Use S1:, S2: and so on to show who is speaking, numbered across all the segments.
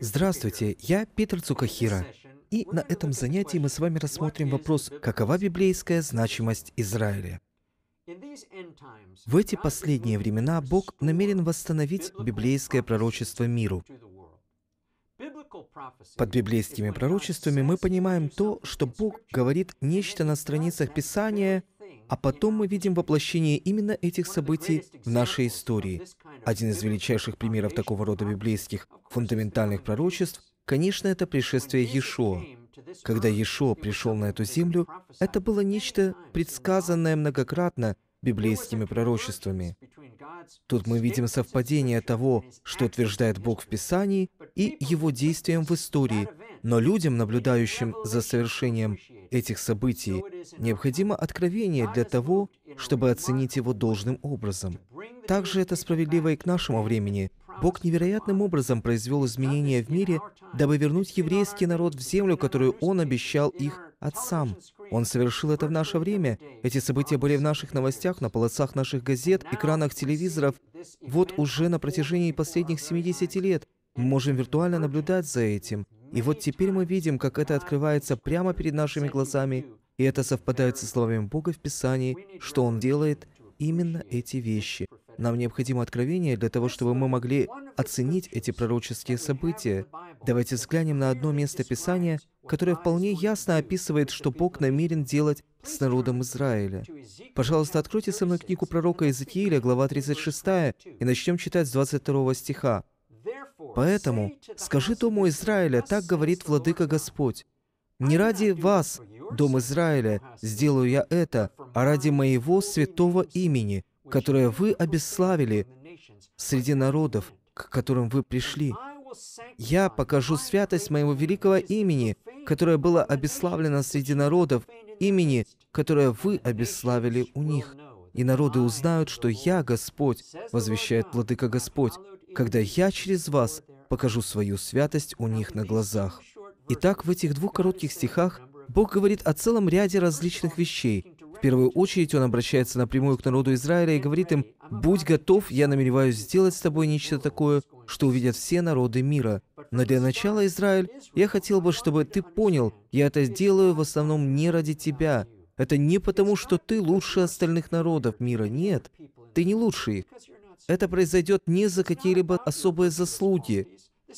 S1: Здравствуйте, я Питер Цукахира. И на этом занятии мы с вами рассмотрим вопрос, какова библейская значимость Израиля. В эти последние времена Бог намерен восстановить библейское пророчество миру. Под библейскими пророчествами мы понимаем то, что Бог говорит нечто на страницах Писания, а потом мы видим воплощение именно этих событий в нашей истории. Один из величайших примеров такого рода библейских фундаментальных пророчеств, конечно, это пришествие Иешуа. Когда Иешуа пришел на эту землю, это было нечто предсказанное многократно библейскими пророчествами. Тут мы видим совпадение того, что утверждает Бог в Писании, и его действием в истории. Но людям, наблюдающим за совершением этих событий, необходимо откровение для того, чтобы оценить его должным образом. Также это справедливо и к нашему времени. Бог невероятным образом произвел изменения в мире, дабы вернуть еврейский народ в землю, которую Он обещал их отцам. Он совершил это в наше время. Эти события были в наших новостях, на полосах наших газет, экранах телевизоров. Вот уже на протяжении последних 70 лет мы можем виртуально наблюдать за этим. И вот теперь мы видим, как это открывается прямо перед нашими глазами, и это совпадает со словами Бога в Писании, что Он делает – именно эти вещи. Нам необходимо откровение для того, чтобы мы могли оценить эти пророческие события. Давайте взглянем на одно место Писания, которое вполне ясно описывает, что Бог намерен делать с народом Израиля. Пожалуйста, откройте со мной книгу пророка Иезекииля, глава 36, и начнем читать с 22 стиха. «Поэтому скажи дому Израиля, так говорит Владыка Господь, не ради вас, дом Израиля, сделаю я это, а ради моего святого имени, которое вы обесславили среди народов, к которым вы пришли. Я покажу святость моего великого имени, которое было обесславлено среди народов, имени, которое вы обесславили у них. И народы узнают, что я Господь, возвещает Владыка Господь, когда я через вас покажу свою святость у них на глазах. Итак, в этих двух коротких стихах Бог говорит о целом ряде различных вещей. В первую очередь Он обращается напрямую к народу Израиля и говорит им, «Будь готов, я намереваюсь сделать с тобой нечто такое, что увидят все народы мира. Но для начала, Израиль, я хотел бы, чтобы ты понял, я это делаю в основном не ради тебя. Это не потому, что ты лучше остальных народов мира. Нет, ты не лучший. Это произойдет не за какие-либо особые заслуги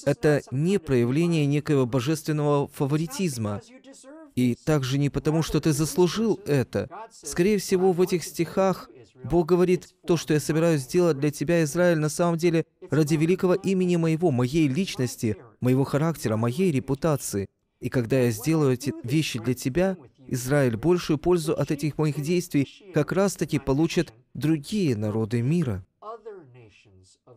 S1: это не проявление некоего божественного фаворитизма. И также не потому, что ты заслужил это. Скорее всего, в этих стихах Бог говорит, то, что я собираюсь сделать для тебя, Израиль, на самом деле ради великого имени моего, моей личности, моего характера, моей репутации. И когда я сделаю эти вещи для тебя, Израиль, большую пользу от этих моих действий как раз-таки получат другие народы мира.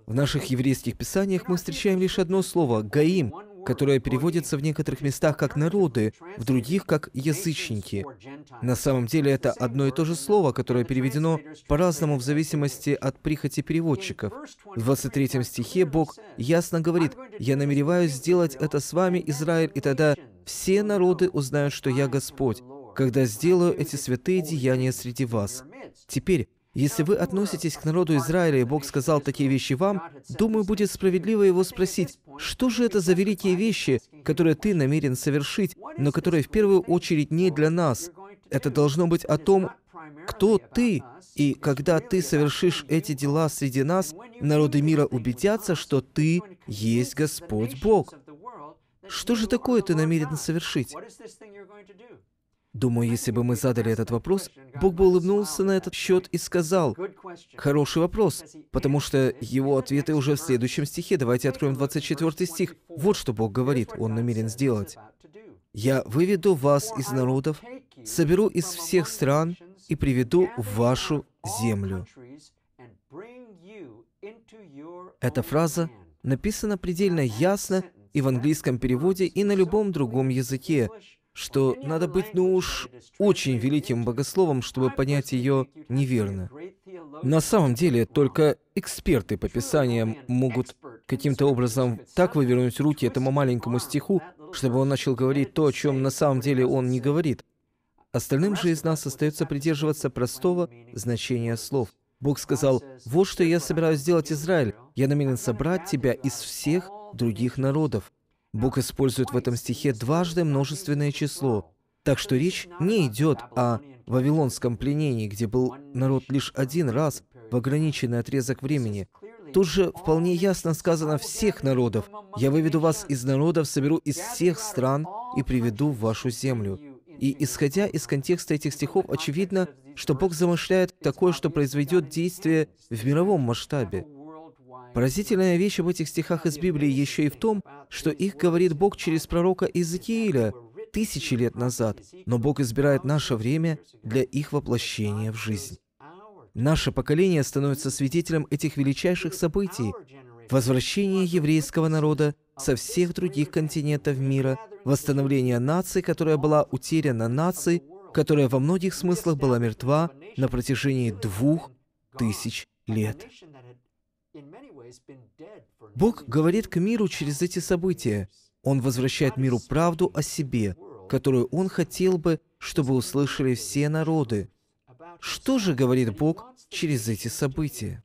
S1: В наших еврейских писаниях мы встречаем лишь одно слово «гаим», которое переводится в некоторых местах как «народы», в других как «язычники». На самом деле это одно и то же слово, которое переведено по-разному в зависимости от прихоти переводчиков. В 23 стихе Бог ясно говорит «Я намереваюсь сделать это с вами, Израиль, и тогда все народы узнают, что я Господь, когда сделаю эти святые деяния среди вас». Теперь, если вы относитесь к народу Израиля, и Бог сказал такие вещи вам, думаю, будет справедливо его спросить, что же это за великие вещи, которые ты намерен совершить, но которые в первую очередь не для нас? Это должно быть о том, кто ты, и когда ты совершишь эти дела среди нас, народы мира убедятся, что ты есть Господь Бог. Что же такое ты намерен совершить? Думаю, если бы мы задали этот вопрос, Бог бы улыбнулся на этот счет и сказал, «Хороший вопрос», потому что его ответы уже в следующем стихе. Давайте откроем 24 стих. Вот что Бог говорит, Он намерен сделать. «Я выведу вас из народов, соберу из всех стран и приведу в вашу землю». Эта фраза написана предельно ясно и в английском переводе, и на любом другом языке, что надо быть, ну уж, очень великим богословом, чтобы понять ее неверно. На самом деле, только эксперты по Писаниям могут каким-то образом так вывернуть руки этому маленькому стиху, чтобы он начал говорить то, о чем на самом деле он не говорит. Остальным же из нас остается придерживаться простого значения слов. Бог сказал, «Вот что я собираюсь сделать, Израиль. Я намерен собрать тебя из всех других народов, Бог использует в этом стихе дважды множественное число. Так что речь не идет о вавилонском пленении, где был народ лишь один раз в ограниченный отрезок времени. Тут же вполне ясно сказано всех народов. Я выведу вас из народов, соберу из всех стран и приведу в вашу землю. И исходя из контекста этих стихов, очевидно, что Бог замышляет такое, что произведет действие в мировом масштабе. Поразительная вещь об этих стихах из Библии еще и в том, что их говорит Бог через пророка Иезекииля тысячи лет назад, но Бог избирает наше время для их воплощения в жизнь. Наше поколение становится свидетелем этих величайших событий, возвращение еврейского народа со всех других континентов мира, восстановление нации, которая была утеряна нацией, которая во многих смыслах была мертва на протяжении двух тысяч лет. Бог говорит к миру через эти события. Он возвращает миру правду о себе, которую Он хотел бы, чтобы услышали все народы. Что же говорит Бог через эти события?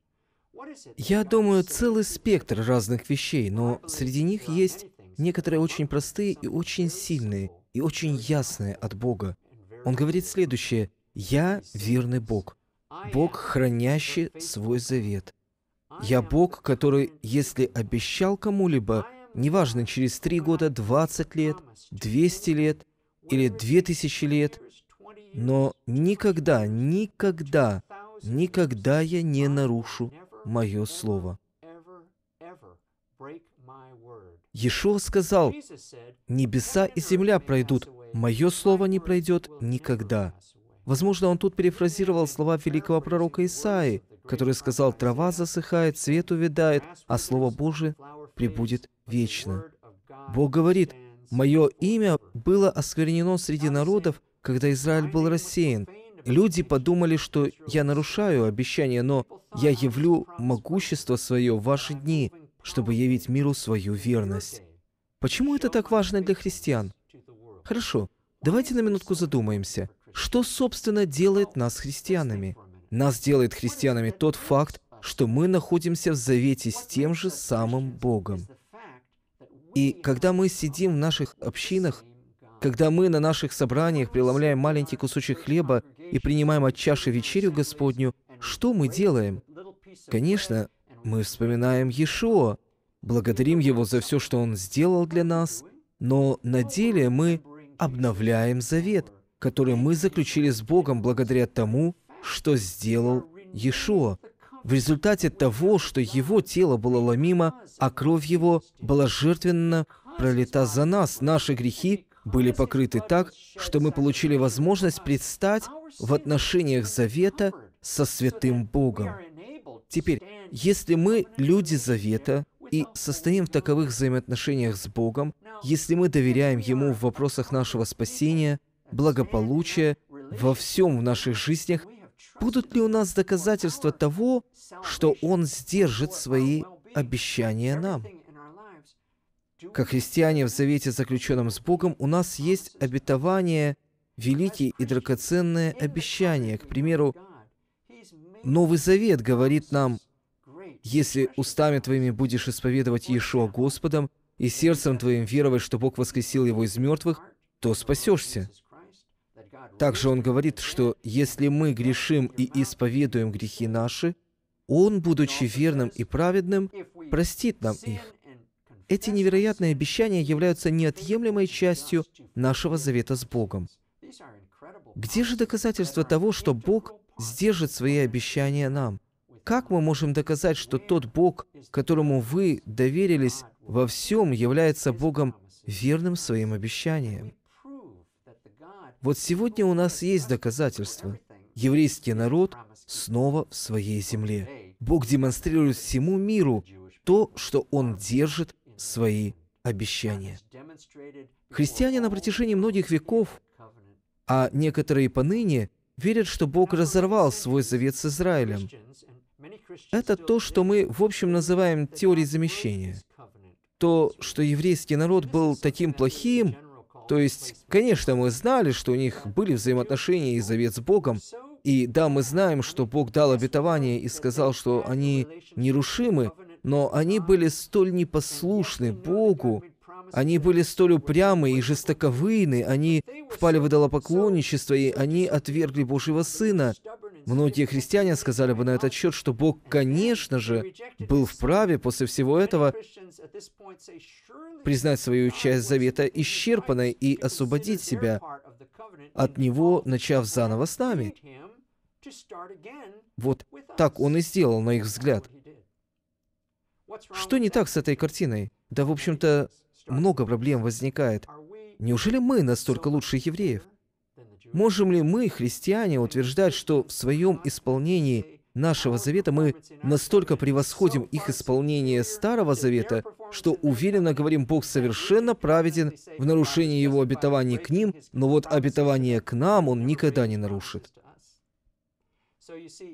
S1: Я думаю, целый спектр разных вещей, но среди них есть некоторые очень простые и очень сильные, и очень ясные от Бога. Он говорит следующее. «Я верный Бог, Бог, хранящий свой завет». Я Бог, который, если обещал кому-либо, неважно, через три года, двадцать лет, двести лет или две тысячи лет, но никогда, никогда, никогда я не нарушу мое слово. Иешуа сказал, «Небеса и земля пройдут, мое слово не пройдет никогда». Возможно, он тут перефразировал слова великого пророка Исаи, который сказал «Трава засыхает, цвет увядает, а Слово Божие пребудет вечно». Бог говорит «Мое имя было осквернено среди народов, когда Израиль был рассеян. Люди подумали, что я нарушаю обещание, но я явлю могущество свое в ваши дни, чтобы явить миру свою верность». Почему это так важно для христиан? Хорошо, давайте на минутку задумаемся. Что, собственно, делает нас христианами? Нас делает христианами тот факт, что мы находимся в завете с тем же самым Богом. И когда мы сидим в наших общинах, когда мы на наших собраниях преломляем маленький кусочек хлеба и принимаем от чаши вечерю Господню, что мы делаем? Конечно, мы вспоминаем Иешуа, благодарим Его за все, что Он сделал для нас, но на деле мы обновляем завет – который мы заключили с Богом благодаря тому, что сделал Иешуа, в результате того, что его тело было ломимо, а кровь его была жертвенно пролита за нас, наши грехи были покрыты так, что мы получили возможность предстать в отношениях завета со святым Богом. Теперь, если мы люди завета и состоим в таковых взаимоотношениях с Богом, если мы доверяем Ему в вопросах нашего спасения – благополучия во всем в наших жизнях, будут ли у нас доказательства того, что Он сдержит свои обещания нам? Как христиане в завете, заключенном с Богом, у нас есть обетование, великие и драгоценные обещания. К примеру, Новый Завет говорит нам, «Если устами твоими будешь исповедовать Иешуа Господом, и сердцем твоим веровать, что Бог воскресил его из мертвых, то спасешься». Также он говорит, что если мы грешим и исповедуем грехи наши, он, будучи верным и праведным, простит нам их. Эти невероятные обещания являются неотъемлемой частью нашего завета с Богом. Где же доказательство того, что Бог сдержит свои обещания нам? Как мы можем доказать, что тот Бог, которому вы доверились во всем, является Богом верным своим обещаниям? Вот сегодня у нас есть доказательства. Еврейский народ снова в своей земле. Бог демонстрирует всему миру то, что Он держит свои обещания. Христиане на протяжении многих веков, а некоторые поныне, верят, что Бог разорвал свой завет с Израилем. Это то, что мы в общем называем теорией замещения. То, что еврейский народ был таким плохим, то есть, конечно, мы знали, что у них были взаимоотношения и завет с Богом, и да, мы знаем, что Бог дал обетование и сказал, что они нерушимы, но они были столь непослушны Богу, они были столь упрямы и жестоковыны, они впали в идолопоклонничество, и они отвергли Божьего Сына. Многие христиане сказали бы на этот счет, что Бог, конечно же, был вправе после всего этого признать свою часть завета исчерпанной и освободить себя от него, начав заново с нами. Вот так он и сделал, на их взгляд. Что не так с этой картиной? Да, в общем-то, много проблем возникает. Неужели мы настолько лучше евреев? Можем ли мы, христиане, утверждать, что в своем исполнении нашего завета мы настолько превосходим их исполнение Старого Завета, что уверенно говорим, Бог совершенно праведен в нарушении Его обетований к ним, но вот обетование к нам Он никогда не нарушит.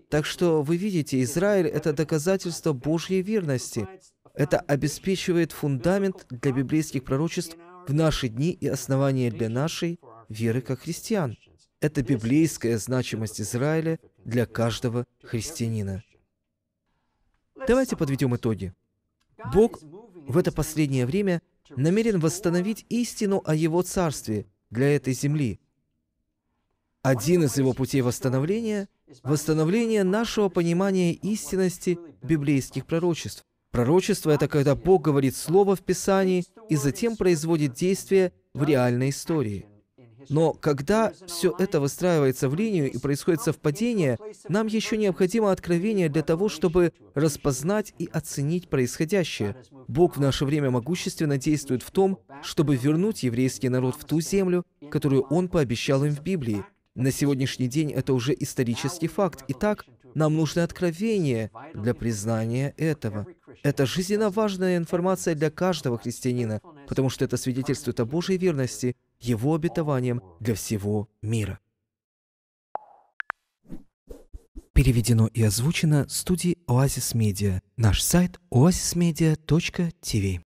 S1: Так что вы видите, Израиль — это доказательство Божьей верности. Это обеспечивает фундамент для библейских пророчеств в наши дни и основание для нашей веры как христиан. Это библейская значимость Израиля для каждого христианина. Давайте подведем итоги. Бог в это последнее время намерен восстановить истину о Его Царстве для этой земли. Один из его путей восстановления – восстановление нашего понимания истинности библейских пророчеств. Пророчество – это когда Бог говорит слово в Писании и затем производит действие в реальной истории. Но когда все это выстраивается в линию и происходит совпадение, нам еще необходимо откровение для того, чтобы распознать и оценить происходящее. Бог в наше время могущественно действует в том, чтобы вернуть еврейский народ в ту землю, которую Он пообещал им в Библии. На сегодняшний день это уже исторический факт. Итак, нам нужно откровение для признания этого. Это жизненно важная информация для каждого христианина, потому что это свидетельствует о Божьей верности, Его обетованием для всего мира. Переведено и озвучено студией Оазис Медиа. Наш сайт oasismedia.tv